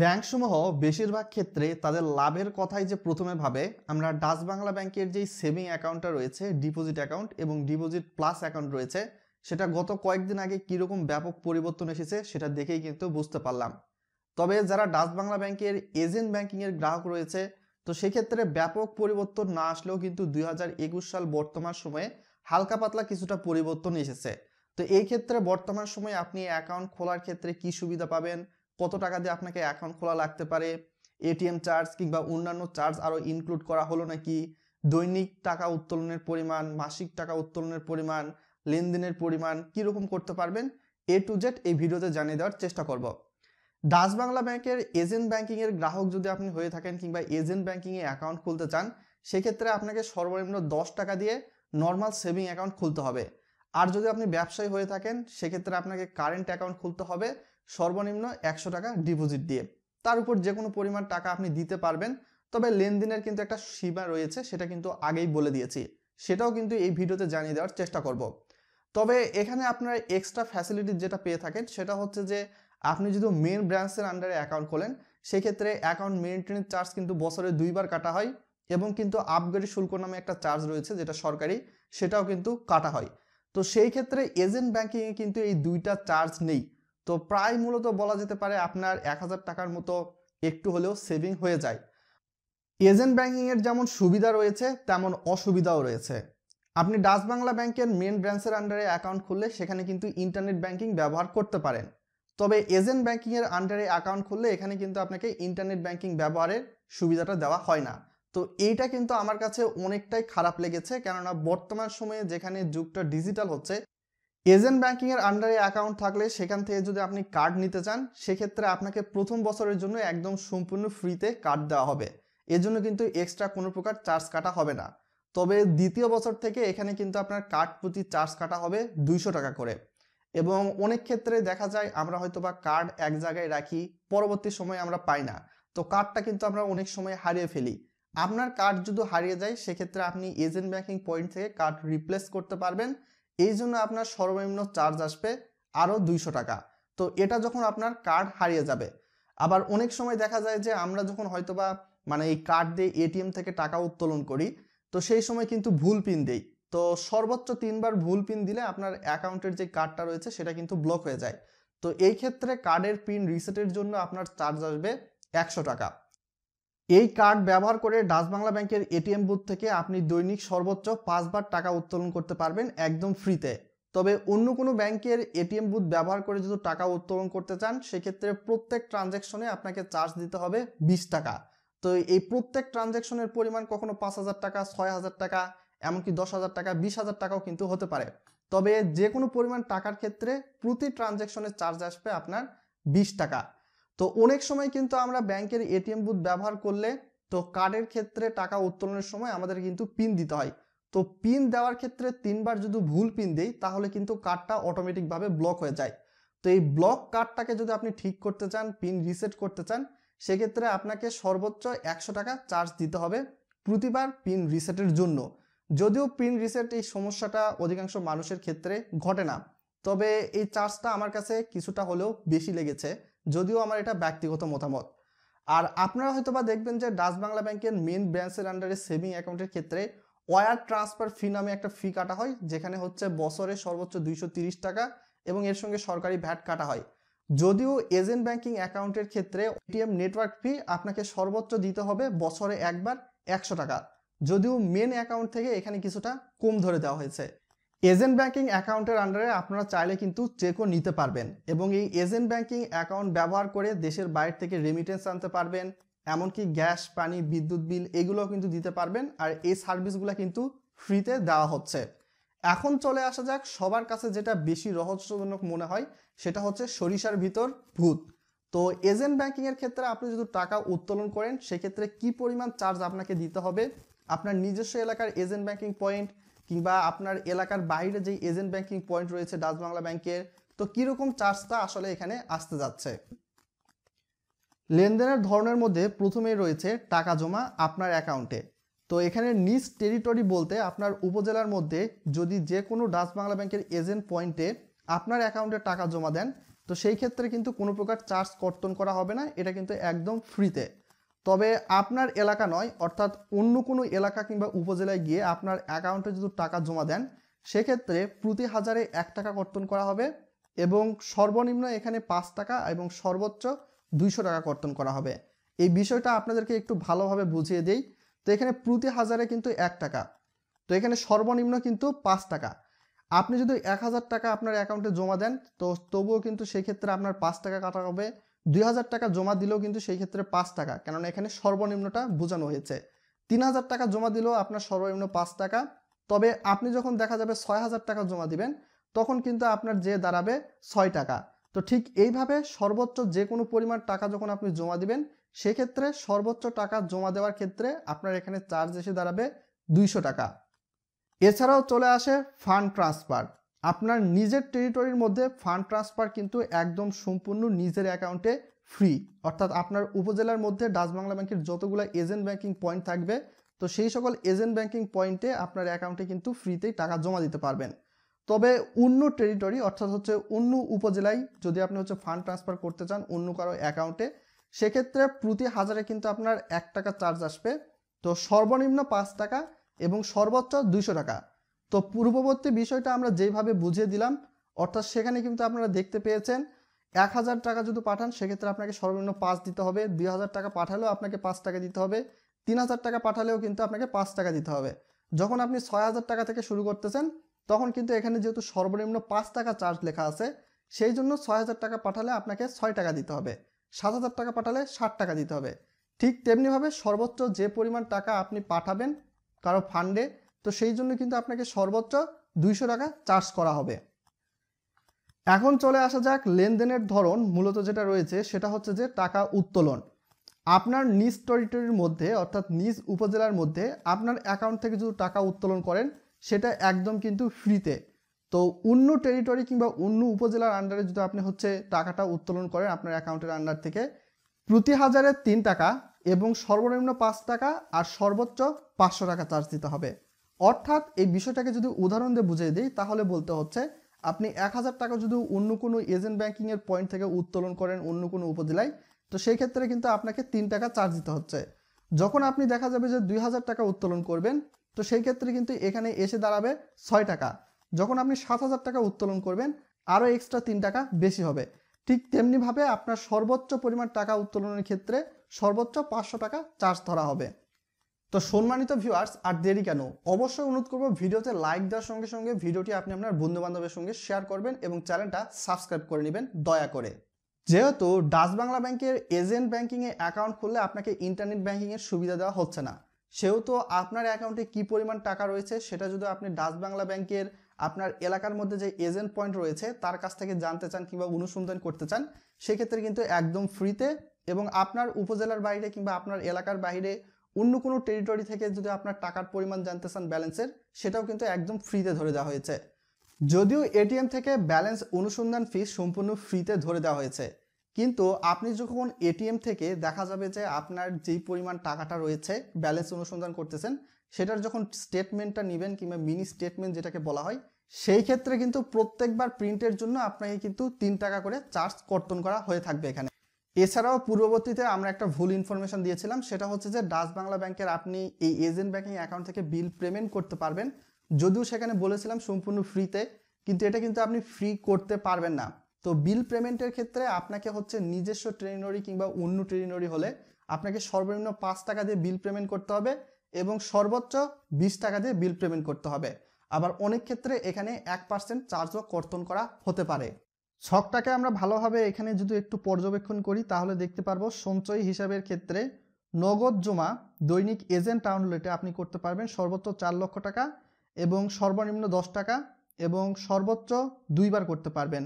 ব্যাংকসমূহ বেশিরভাগ ক্ষেত্রে তাদের লাভের কথাই যে প্রথমে ভাবে আমরা ডাচ বাংলা ব্যাংকের যেই সেভিং অ্যাকাউন্টটা রয়েছে ডিপোজিট অ্যাকাউন্ট এবং ডিপোজিট প্লাস অ্যাকাউন্ট রয়েছে সেটা গত কয়েকদিন আগে কীরকম ব্যাপক পরিবর্তন এসেছে সেটা দেখেই কিন্তু বুঝতে পারলাম তবে যারা ডাচ বাংলা ব্যাংকের এজেন্ট ব্যাংকিংয়ের গ্রাহক রয়েছে তো সেক্ষেত্রে ব্যাপক পরিবর্তন না আসলেও কিন্তু দুই সাল বর্তমান সময়ে হালকা পাতলা কিছুটা পরিবর্তন এসেছে তো এই ক্ষেত্রে বর্তমান সময়ে আপনি অ্যাকাউন্ট খোলার ক্ষেত্রে কি সুবিধা পাবেন কত টাকা দিয়ে আপনাকে অ্যাকাউন্ট খোলা লাগতে পারে এটিএম চার্জ কিংবা অন্যান্য চার্জ আরও ইনক্লুড করা হলো নাকি দৈনিক টাকা উত্তোলনের পরিমাণ মাসিক টাকা উত্তোলনের পরিমাণ লেনদেনের পরিমাণ কীরকম করতে পারবেন এ টু জেড এই ভিডিওতে জানিয়ে দেওয়ার চেষ্টা করব ডাচ বাংলা ব্যাংকের এজেন্ট ব্যাংকিংয়ের গ্রাহক যদি আপনি হয়ে থাকেন কিংবা এজেন্ট ব্যাংকিংয়ে অ্যাকাউন্ট খুলতে চান সেক্ষেত্রে আপনাকে সর্বনিম্ন দশ টাকা দিয়ে নর্মাল সেভিং অ্যাকাউন্ট খুলতে হবে আর যদি আপনি ব্যবসায়ী হয়ে থাকেন সেক্ষেত্রে আপনাকে কারেন্ট অ্যাকাউন্ট খুলতে হবে সর্বনিম্ন একশো টাকা ডিপোজিট দিয়ে তার উপর যে কোনো পরিমাণ টাকা আপনি দিতে পারবেন তবে লেনদেনের কিন্তু একটা সীমা রয়েছে সেটা কিন্তু আগেই বলে দিয়েছি সেটাও কিন্তু এই ভিডিওতে জানিয়ে দেওয়ার চেষ্টা করব। তবে এখানে আপনারা এক্সট্রা ফ্যাসিলিটি যেটা পেয়ে থাকেন সেটা হচ্ছে যে আপনি যদি মেন ব্রাঞ্চের আন্ডারে অ্যাকাউন্ট খোলেন সেক্ষেত্রে অ্যাকাউন্ট মেনটেনের চার্জ কিন্তু বছরে দুইবার কাটা হয় এবং কিন্তু আপগ্রেড শুল্ক নামে একটা চার্জ রয়েছে যেটা সরকারি সেটাও কিন্তু কাটা হয় তো সেই ক্ষেত্রে এজেন্ট ব্যাঙ্কিংয়ে কিন্তু এই দুইটা চার্জ নেই তো প্রায় মূলত বলা যেতে পারে আপনার এক হাজার টাকার মতো একটু হলেও সেভিং হয়ে যায় এজেন্ট ব্যাঙ্কিংয়ের যেমন সুবিধা রয়েছে তেমন অসুবিধাও রয়েছে আপনি ডাচ বাংলা ব্যাংকের মেন ব্রাঞ্চের আন্ডারে অ্যাকাউন্ট খুললে সেখানে কিন্তু ইন্টারনেট ব্যাংকিং ব্যবহার করতে পারেন তবে এজেন্ট ব্যাংকিংয়ের আন্ডারে অ্যাকাউন্ট খুললে এখানে কিন্তু আপনাকে ইন্টারনেট ব্যাংকিং ব্যবহারের সুবিধাটা দেওয়া হয় না তো এইটা কিন্তু আমার কাছে অনেকটাই খারাপ লেগেছে কেননা বর্তমান সময়ে যেখানে যুগটা ডিজিটাল হচ্ছে এজেন্ট এর আন্ডারে অ্যাকাউন্ট থাকলে সেখান থেকে যদি আপনি কার্ড নিতে চান সেক্ষেত্রে আপনাকে প্রথম বছরের জন্য একদম সম্পূর্ণ ফ্রিতে কার্ড দেওয়া হবে এজন্য কিন্তু এক্সট্রা কোনো প্রকার চার্জ কাটা হবে না তবে দ্বিতীয় বছর থেকে এখানে কিন্তু আপনার কার্ড প্রতি চার্জ কাটা হবে দুইশো টাকা করে এবং অনেক ক্ষেত্রে দেখা যায় আমরা হয়তো বা কার্ড এক জায়গায় রাখি পরবর্তী সময়ে আমরা পাই না তো কার্ডটা কিন্তু আমরা অনেক সময় হারিয়ে ফেলি আপনার কার্ড যদি হারিয়ে যায় সেক্ষেত্রে আপনি এজেন্ট ব্যাংকিং পয়েন্ট থেকে কার্ড রিপ্লেস করতে পারবেন এই জন্য আপনার সর্বনিম্ন চার্জ আসবে আরও দুইশো টাকা তো এটা যখন আপনার কার্ড হারিয়ে যাবে আবার অনেক সময় দেখা যায় যে আমরা যখন হয়তোবা মানে এই কার্ড দিয়ে এটিএম থেকে টাকা উত্তোলন করি তো সেই সময় কিন্তু ভুল পিন দেই তো সর্বোচ্চ তিনবার ভুল পিন দিলে আপনার অ্যাকাউন্টের যে কার্ডটা রয়েছে সেটা কিন্তু ব্লক হয়ে যায় তো এই ক্ষেত্রে কার্ডের পিন রিসেটের জন্য আপনার চার্জ আসবে একশো টাকা এই কার্ড ব্যবহার করে ডাচ বাংলা ব্যাংকের এটিএম বুথ থেকে আপনি দৈনিক সর্বোচ্চ পাঁচবার টাকা উত্তোলন করতে পারবেন একদম ফ্রিতে তবে অন্য কোনো ব্যাংকের এটিএম বুথ ব্যবহার করে যদি টাকা উত্তোলন করতে চান সেক্ষেত্রে প্রত্যেক ট্রানজ্যাকশনে আপনাকে চার্জ দিতে হবে বিশ টাকা তো এই প্রত্যেক ট্রানজ্যাকশনের পরিমাণ কখনো পাঁচ হাজার টাকা ছয় হাজার টাকা এমনকি দশ হাজার টাকা বিশ হাজার টাকাও কিন্তু হতে পারে তবে যে কোনো পরিমাণ টাকার ক্ষেত্রে প্রতি ট্রানজ্যাকশনের চার্জ আসবে আপনার বিশ টাকা তো অনেক সময় কিন্তু আমরা ব্যাংকের এটিএম বুথ ব্যবহার করলে তো কার্ডের ক্ষেত্রে টাকা উত্তোলনের সময় আমাদের কিন্তু পিন দিতে হয় তো পিন দেওয়ার ক্ষেত্রে তিনবার যদি ভুল পিন দিই তাহলে কিন্তু কার্ডটা অটোমেটিকভাবে ব্লক হয়ে যায় তো এই ব্লক কার্ডটাকে যদি আপনি ঠিক করতে চান পিন রিসেট করতে চান সেক্ষেত্রে আপনাকে সর্বোচ্চ একশো টাকা চার্জ দিতে হবে প্রতিবার পিন রিসেটের জন্য যদিও পিন রিসেট এই সমস্যাটা অধিকাংশ মানুষের ক্ষেত্রে ঘটে না তবে এই চার্জটা আমার কাছে কিছুটা হলেও বেশি লেগেছে যদিও আমার এটা ব্যক্তিগত মতামত আর আপনারা হয়তো বা দেখবেন যে ডাচ বাংলা ব্যাংকের মেন ব্রাঞ্চের আন্ডারে সেভিং অ্যাকাউন্টের ক্ষেত্রে ওয়ার ট্রান্সফার ফি নামে একটা ফি কাটা হয় যেখানে হচ্ছে বছরে সর্বোচ্চ দুইশো টাকা এবং এর সঙ্গে সরকারি ভ্যাট কাটা হয় যদিও এজেন্ট ব্যাংকিং অ্যাকাউন্টের ক্ষেত্রে এটিএম নেটওয়ার্ক ফি আপনাকে সর্বোচ্চ দিতে হবে বছরে একবার একশো টাকা যদিও মেন অ্যাকাউন্ট থেকে এখানে কিছুটা কম ধরে দেওয়া হয়েছে এজেন্ট ব্যাংকিং অ্যাকাউন্টের আন্ডারে আপনারা চাইলে কিন্তু চেকও নিতে পারবেন এবং এই এজেন্ট ব্যাংকিং অ্যাকাউন্ট ব্যবহার করে দেশের বাইরে থেকে রেমিটেন্স আনতে পারবেন এমনকি গ্যাস পানি বিদ্যুৎ বিল এগুলোও কিন্তু দিতে পারবেন আর এই সার্ভিসগুলো কিন্তু ফ্রিতে দেওয়া হচ্ছে এখন চলে আসা যাক সবার কাছে যেটা বেশি রহস্যজনক মনে হয় সেটা হচ্ছে সরিষার ভিতর ভূত তো এজেন্ট ব্যাংকিংয়ের ক্ষেত্রে আপনি যদি টাকা উত্তোলন করেন সেক্ষেত্রে কি পরিমাণ চার্জ আপনাকে দিতে হবে আপনার নিজস্ব এলাকার এজেন্ট ব্যাংকিং পয়েন্ট কিংবা আপনার এলাকার বাইরে যে এজেন্ট ব্যাংকিং পয়েন্ট রয়েছে ডাচ বাংলা ব্যাংকের তো কীরকম চার্জটা আসলে এখানে আসতে যাচ্ছে লেনদেনের ধরনের মধ্যে প্রথমেই রয়েছে টাকা জমা আপনার অ্যাকাউন্টে তো এখানে নিজ টেরিটরি বলতে আপনার উপজেলার মধ্যে যদি যে কোনো ডাচ বাংলা ব্যাংকের এজেন্ট পয়েন্টে আপনার অ্যাকাউন্টে টাকা জমা দেন তো সেই ক্ষেত্রে কিন্তু কোনো প্রকার চার্জ কর্তন করা হবে না এটা কিন্তু একদম ফ্রিতে তবে আপনার এলাকা নয় অর্থাৎ অন্য কোনো এলাকা কিংবা উপজেলায় গিয়ে আপনার অ্যাকাউন্টে যদি টাকা জমা দেন সেক্ষেত্রে প্রতি হাজারে এক টাকা কর্তন করা হবে এবং সর্বনিম্ন এখানে পাঁচ টাকা এবং সর্বোচ্চ দুইশো টাকা কর্তন করা হবে এই বিষয়টা আপনাদেরকে একটু ভালোভাবে বুঝিয়ে দেই তো এখানে প্রতি হাজারে কিন্তু এক টাকা তো এখানে সর্বনিম্ন কিন্তু পাঁচ টাকা আপনি যদি এক হাজার টাকা আপনার অ্যাকাউন্টে জমা দেন তো তবুও কিন্তু সেক্ষেত্রে আপনার পাঁচ টাকা কাটা হবে দুই হাজার টাকা জমা দিলেও কিন্তু সেই ক্ষেত্রে পাঁচ টাকা কেননা এখানে সর্বনিম্নটা বোঝানো হয়েছে তিন হাজার টাকা জমা দিলেও আপনার সর্বনিম্ন পাঁচ টাকা তবে আপনি যখন দেখা যাবে ছয় হাজার টাকা জমা দিবেন তখন কিন্তু আপনার যে দাঁড়াবে ছয় টাকা তো ঠিক এইভাবে সর্বোচ্চ যে কোনো পরিমাণ টাকা যখন আপনি জমা দিবেন সেক্ষেত্রে সর্বোচ্চ টাকা জমা দেওয়ার ক্ষেত্রে আপনার এখানে চার্জ এসে দাঁড়াবে দুইশো টাকা এছাড়াও চলে আসে ফান্ড ট্রান্সফার আপনার নিজের টেরিটরির মধ্যে ফান্ড ট্রান্সফার কিন্তু একদম সম্পূর্ণ নিজের অ্যাকাউন্টে ফ্রি অর্থাৎ আপনার উপজেলার মধ্যে ডাচ বাংলা ব্যাংকের যতগুলো এজেন্ট ব্যাংকিং পয়েন্ট থাকবে তো সেই সকল এজেন্ট ব্যাংকিং পয়েন্টে আপনার অ্যাকাউন্টে কিন্তু ফ্রিতেই টাকা জমা দিতে পারবেন তবে অন্য টেরিটরি অর্থাৎ হচ্ছে অন্য উপজেলায় যদি আপনি হচ্ছে ফান্ড ট্রান্সফার করতে চান অন্য কারো অ্যাকাউন্টে সেক্ষেত্রে প্রতি হাজারে কিন্তু আপনার এক টাকা চার্জ আসবে তো সর্বনিম্ন পাঁচ টাকা এবং সর্বোচ্চ দুইশো টাকা তো পূর্ববর্তী বিষয়টা আমরা যেভাবে বুঝিয়ে দিলাম অর্থাৎ সেখানে কিন্তু আপনারা দেখতে পেয়েছেন এক হাজার টাকা যদি পাঠান সেক্ষেত্রে আপনাকে সর্বনিম্ন পাঁচ দিতে হবে দুই হাজার টাকা পাঠালেও আপনাকে পাঁচ টাকা দিতে হবে তিন হাজার টাকা পাঠালেও কিন্তু আপনাকে পাঁচ টাকা দিতে হবে যখন আপনি ছয় হাজার টাকা থেকে শুরু করতেছেন তখন কিন্তু এখানে যেহেতু সর্বনিম্ন পাঁচ টাকা চার্জ লেখা আছে সেই জন্য ছয় হাজার টাকা পাঠালে আপনাকে ছয় টাকা দিতে হবে সাত হাজার টাকা পাঠালে ষাট টাকা দিতে হবে ঠিক তেমনিভাবে সর্বোচ্চ যে পরিমাণ টাকা আপনি পাঠাবেন কারো ফান্ডে তো সেই জন্য কিন্তু আপনাকে সর্বোচ্চ দুইশো টাকা চার্জ করা হবে এখন চলে আসা যাক লেনদেনের ধরন মূলত যেটা রয়েছে সেটা হচ্ছে যে টাকা উত্তোলন আপনার নিজ টেরিটরির মধ্যে অর্থাৎ নিজ উপজেলার মধ্যে আপনার অ্যাকাউন্ট থেকে যদি টাকা উত্তোলন করেন সেটা একদম কিন্তু ফ্রিতে তো অন্য টেরিটরি কিংবা অন্য উপজেলার আন্ডারে যদি আপনি হচ্ছে টাকাটা উত্তোলন করেন আপনার অ্যাকাউন্টের আন্ডার থেকে প্রতি হাজারে তিন টাকা এবং সর্বনিম্ন পাঁচ টাকা আর সর্বোচ্চ পাঁচশো টাকা চার্জ দিতে হবে অর্থাৎ এই বিষয়টাকে যদি উদাহরণ দিয়ে বুঝিয়ে দিই তাহলে বলতে হচ্ছে আপনি এক হাজার টাকা যদি অন্য কোনো এজেন্ট ব্যাংকিংয়ের পয়েন্ট থেকে উত্তোলন করেন অন্য কোনো উপজেলায় তো সেই ক্ষেত্রে কিন্তু আপনাকে তিন টাকা চার্জ দিতে হচ্ছে যখন আপনি দেখা যাবে যে দুই হাজার টাকা উত্তোলন করবেন তো সেই ক্ষেত্রে কিন্তু এখানে এসে দাঁড়াবে ছয় টাকা যখন আপনি সাত হাজার টাকা উত্তোলন করবেন আরও এক্সট্রা তিন টাকা বেশি হবে ঠিক তেমনিভাবে আপনার সর্বোচ্চ পরিমাণ টাকা উত্তোলনের ক্ষেত্রে সর্বোচ্চ পাঁচশো টাকা চার্জ ধরা হবে তো সম্মানিত ভিউয়ার্স আর দেরি কেন অবশ্যই অনুরোধ করবো ভিডিওতে লাইক দেওয়ার সঙ্গে সঙ্গে ভিডিওটি আপনি আপনার বন্ধুবান্ধবের সঙ্গে শেয়ার করবেন এবং চ্যানেলটা সাবস্ক্রাইব করে নেবেন দয়া করে যেহেতু ডাচ বাংলা ব্যাংকের এজেন্ট এ অ্যাকাউন্ট খুললে আপনাকে ইন্টারনেট ব্যাংকিংয়ের সুবিধা দেওয়া হচ্ছে না সেহেতু আপনার অ্যাকাউন্টে কি পরিমাণ টাকা রয়েছে সেটা যদি আপনি ডাচ বাংলা ব্যাংকের আপনার এলাকার মধ্যে যে এজেন্ট পয়েন্ট রয়েছে তার কাছ থেকে জানতে চান কিংবা অনুসন্ধান করতে চান সেক্ষেত্রে কিন্তু একদম ফ্রিতে এবং আপনার উপজেলার বাইরে কিংবা আপনার এলাকার বাইরে অন্য কোনো টেরিটরি থেকে যদি আপনার টাকার পরিমাণ জানতে চান ব্যালেন্সের সেটাও কিন্তু একদম ফ্রিতে ধরে দেওয়া হয়েছে যদিও এটিএম থেকে ব্যালেন্স অনুসন্ধান ফি সম্পূর্ণ ফ্রিতে ধরে দেওয়া হয়েছে কিন্তু আপনি যখন এটিএম থেকে দেখা যাবে যে আপনার যেই পরিমাণ টাকাটা রয়েছে ব্যালেন্স অনুসন্ধান করতেছেন সেটার যখন স্টেটমেন্টটা নেবেন কিংবা মিনি স্টেটমেন্ট যেটাকে বলা হয় সেই ক্ষেত্রে কিন্তু প্রত্যেকবার প্রিন্টের জন্য আপনাকে কিন্তু তিন টাকা করে চার্জ কর্তন করা হয়ে থাকবে এখানে এছাড়াও পূর্ববর্তীতে আমরা একটা ভুল ইনফরমেশন দিয়েছিলাম সেটা হচ্ছে যে ডাচ বাংলা ব্যাংকের আপনি এই এজেন্ট ব্যাংকিং অ্যাকাউন্ট থেকে বিল পেমেন্ট করতে পারবেন যদিও সেখানে বলেছিলাম সম্পূর্ণ ফ্রিতে কিন্তু এটা কিন্তু আপনি ফ্রি করতে পারবেন না তো বিল পেমেন্টের ক্ষেত্রে আপনাকে হচ্ছে নিজস্ব ট্রেনরি কিংবা অন্য ট্রেনরি হলে আপনাকে সর্বনিম্ন পাঁচ টাকা দিয়ে বিল পেমেন্ট করতে হবে এবং সর্বোচ্চ বিশ টাকা দিয়ে বিল পেমেন্ট করতে হবে আবার অনেক ক্ষেত্রে এখানে এক পার্সেন্ট চার্জও কর্তন করা হতে পারে ছকটাকে আমরা ভালোভাবে এখানে যদি একটু পর্যবেক্ষণ করি তাহলে দেখতে পারবো সঞ্চয় হিসাবের ক্ষেত্রে নগদ জমা দৈনিক এজেন্ট টাউনলেটে আপনি করতে পারবেন সর্বোচ্চ চার লক্ষ টাকা এবং সর্বনিম্ন দশ টাকা এবং সর্বোচ্চ দুইবার করতে পারবেন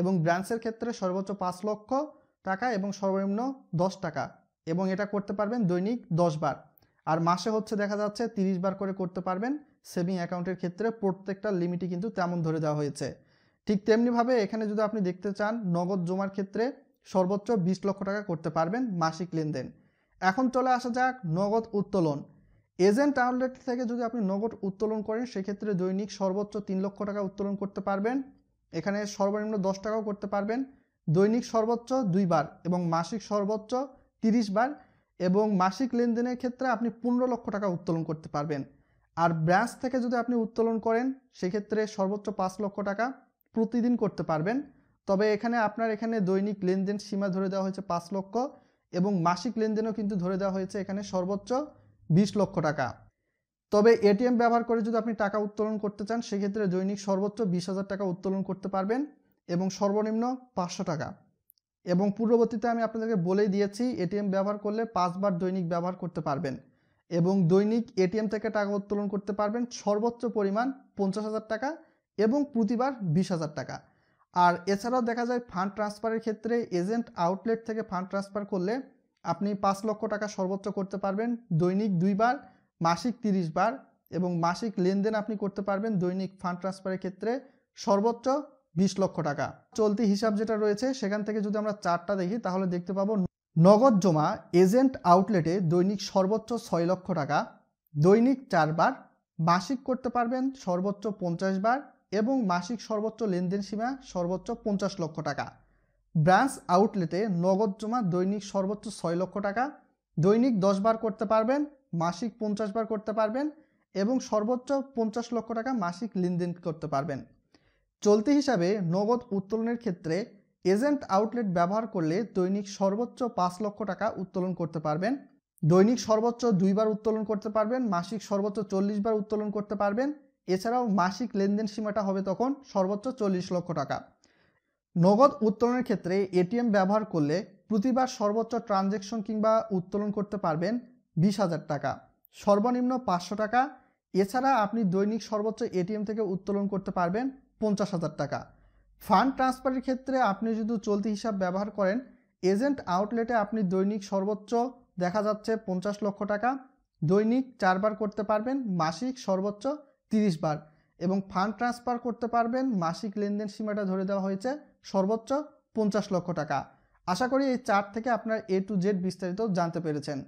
এবং ব্রাঞ্চের ক্ষেত্রে সর্বোচ্চ পাঁচ লক্ষ টাকা এবং সর্বনিম্ন দশ টাকা এবং এটা করতে পারবেন দৈনিক দশ বার আর মাসে হচ্ছে দেখা যাচ্ছে তিরিশ বার করে করতে পারবেন সেভিং অ্যাকাউন্টের ক্ষেত্রে প্রত্যেকটা লিমিটই কিন্তু তেমন ধরে দেওয়া হয়েছে ঠিক তেমনিভাবে এখানে যদি আপনি দেখতে চান নগদ জমার ক্ষেত্রে সর্বোচ্চ বিশ লক্ষ টাকা করতে পারবেন মাসিক লেনদেন এখন চলে আসা যাক নগদ উত্তোলন এজেন্ট আউটলেট থেকে যদি আপনি নগদ উত্তোলন করেন সেক্ষেত্রে দৈনিক সর্বোচ্চ তিন লক্ষ টাকা উত্তোলন করতে পারবেন এখানে সর্বনিম্ন দশ টাকাও করতে পারবেন দৈনিক সর্বোচ্চ দুইবার এবং মাসিক সর্বোচ্চ তিরিশ বার এবং মাসিক লেনদেনের ক্ষেত্রে আপনি পনেরো লক্ষ টাকা উত্তোলন করতে পারবেন আর ব্রাঞ্চ থেকে যদি আপনি উত্তোলন করেন সেক্ষেত্রে সর্বোচ্চ পাঁচ লক্ষ টাকা প্রতিদিন করতে পারবেন তবে এখানে আপনার এখানে দৈনিক লেনদেন সীমা ধরে দেওয়া হয়েছে পাঁচ লক্ষ এবং মাসিক লেনদেনও কিন্তু ধরে দেওয়া হয়েছে এখানে সর্বোচ্চ বিশ লক্ষ টাকা তবে এটিএম ব্যবহার করে যদি আপনি টাকা উত্তোলন করতে চান সেক্ষেত্রে দৈনিক সর্বোচ্চ বিশ হাজার টাকা উত্তোলন করতে পারবেন এবং সর্বনিম্ন পাঁচশো টাকা এবং পূর্ববর্তীতে আমি আপনাদেরকে বলেই দিয়েছি এটিএম ব্যবহার করলে পাঁচবার দৈনিক ব্যবহার করতে পারবেন এবং দৈনিক এটিএম থেকে টাকা উত্তোলন করতে পারবেন সর্বোচ্চ পরিমাণ পঞ্চাশ হাজার টাকা এবং প্রতিবার বিশ হাজার টাকা আর এছাড়াও দেখা যায় ফান্ড ট্রান্সফারের ক্ষেত্রে এজেন্ট আউটলেট থেকে ফান্ড ট্রান্সফার করলে আপনি পাঁচ লক্ষ টাকা সর্বোচ্চ করতে পারবেন দৈনিক দুইবার মাসিক তিরিশ বার এবং মাসিক লেনদেন আপনি করতে পারবেন দৈনিক ফান্ড ট্রান্সফারের ক্ষেত্রে সর্বোচ্চ বিশ লক্ষ টাকা চলতি হিসাব যেটা রয়েছে সেখান থেকে যদি আমরা চারটা দেখি তাহলে দেখতে পাবো নগদ জমা এজেন্ট আউটলেটে দৈনিক সর্বোচ্চ ছয় লক্ষ টাকা দৈনিক চারবার মাসিক করতে পারবেন সর্বোচ্চ পঞ্চাশ বার এবং মাসিক সর্বোচ্চ লেনদেন সীমা সর্বোচ্চ পঞ্চাশ লক্ষ টাকা ব্রাঞ্চ আউটলেটে নগদ জমা দৈনিক সর্বোচ্চ ছয় লক্ষ টাকা দৈনিক দশ বার করতে পারবেন মাসিক পঞ্চাশ বার করতে পারবেন এবং সর্বোচ্চ পঞ্চাশ লক্ষ টাকা মাসিক লেনদেন করতে পারবেন চলতি হিসাবে নগদ উত্তোলনের ক্ষেত্রে এজেন্ট আউটলেট ব্যবহার করলে দৈনিক সর্বোচ্চ পাঁচ লক্ষ টাকা উত্তোলন করতে পারবেন দৈনিক সর্বোচ্চ দুইবার উত্তোলন করতে পারবেন মাসিক সর্বোচ্চ চল্লিশ বার উত্তোলন করতে পারবেন এছাড়াও মাসিক লেনদেন সীমাটা হবে তখন সর্বোচ্চ চল্লিশ লক্ষ টাকা নগদ উত্তোলনের ক্ষেত্রে এটিএম ব্যবহার করলে প্রতিবার সর্বোচ্চ ট্রানজ্যাকশন কিংবা উত্তোলন করতে পারবেন বিশ হাজার টাকা সর্বনিম্ন পাঁচশো টাকা এছাড়া আপনি দৈনিক সর্বোচ্চ এটিএম থেকে উত্তোলন করতে পারবেন পঞ্চাশ হাজার টাকা ফান্ড ট্রান্সফারের ক্ষেত্রে আপনি যদি চলতি হিসাব ব্যবহার করেন এজেন্ট আউটলেটে আপনি দৈনিক সর্বোচ্চ দেখা যাচ্ছে পঞ্চাশ লক্ষ টাকা দৈনিক চারবার করতে পারবেন মাসিক সর্বোচ্চ তিরিশ বার এবং ফান্ড ট্রান্সফার করতে পারবেন মাসিক লেনদেন সীমাটা ধরে দেওয়া হয়েছে সর্বোচ্চ পঞ্চাশ লক্ষ টাকা আশা করি এই চার্ট থেকে আপনার এ টু জেড বিস্তারিত জানতে পেরেছেন